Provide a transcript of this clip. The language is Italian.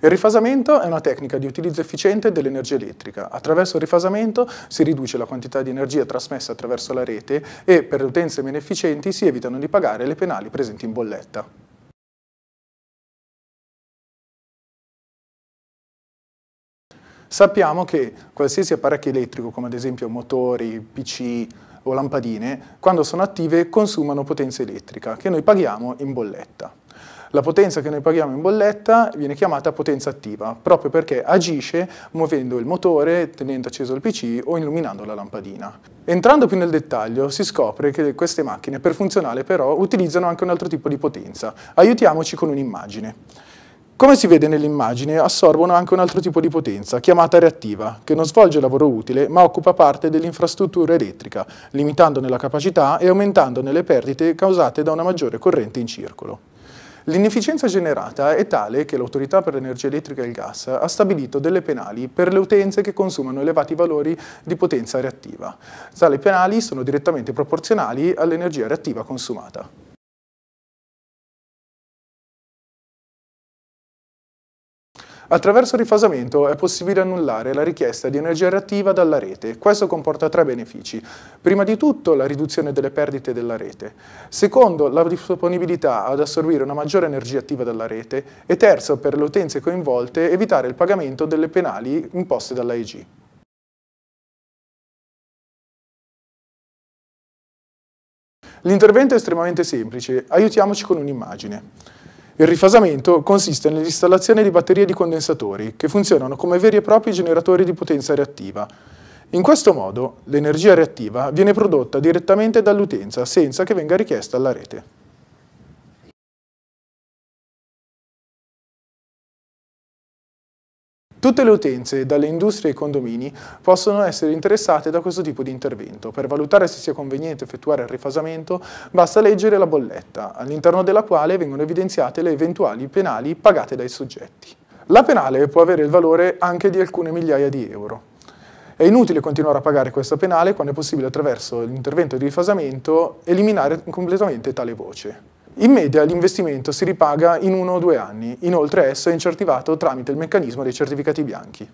Il rifasamento è una tecnica di utilizzo efficiente dell'energia elettrica. Attraverso il rifasamento si riduce la quantità di energia trasmessa attraverso la rete e per le utenze meno efficienti si evitano di pagare le penali presenti in bolletta. Sappiamo che qualsiasi apparecchio elettrico, come ad esempio motori, PC, o lampadine, quando sono attive, consumano potenza elettrica che noi paghiamo in bolletta. La potenza che noi paghiamo in bolletta viene chiamata potenza attiva, proprio perché agisce muovendo il motore, tenendo acceso il PC o illuminando la lampadina. Entrando più nel dettaglio, si scopre che queste macchine, per funzionare però, utilizzano anche un altro tipo di potenza. Aiutiamoci con un'immagine. Come si vede nell'immagine, assorbono anche un altro tipo di potenza, chiamata reattiva, che non svolge lavoro utile ma occupa parte dell'infrastruttura elettrica, limitandone la capacità e aumentandone le perdite causate da una maggiore corrente in circolo. L'inefficienza generata è tale che l'Autorità per l'energia elettrica e il gas ha stabilito delle penali per le utenze che consumano elevati valori di potenza reattiva. Tali penali sono direttamente proporzionali all'energia reattiva consumata. Attraverso il rifasamento è possibile annullare la richiesta di energia reattiva dalla rete. Questo comporta tre benefici. Prima di tutto la riduzione delle perdite della rete. Secondo, la disponibilità ad assorbire una maggiore energia attiva dalla rete. E terzo, per le utenze coinvolte, evitare il pagamento delle penali imposte dall'AEG. L'intervento è estremamente semplice, aiutiamoci con un'immagine. Il rifasamento consiste nell'installazione di batterie di condensatori, che funzionano come veri e propri generatori di potenza reattiva. In questo modo l'energia reattiva viene prodotta direttamente dall'utenza senza che venga richiesta alla rete. Tutte le utenze, dalle industrie ai condomini, possono essere interessate da questo tipo di intervento. Per valutare se sia conveniente effettuare il rifasamento, basta leggere la bolletta, all'interno della quale vengono evidenziate le eventuali penali pagate dai soggetti. La penale può avere il valore anche di alcune migliaia di euro. È inutile continuare a pagare questa penale quando è possibile attraverso l'intervento di rifasamento eliminare completamente tale voce. In media l'investimento si ripaga in uno o due anni, inoltre esso è incentivato tramite il meccanismo dei certificati bianchi.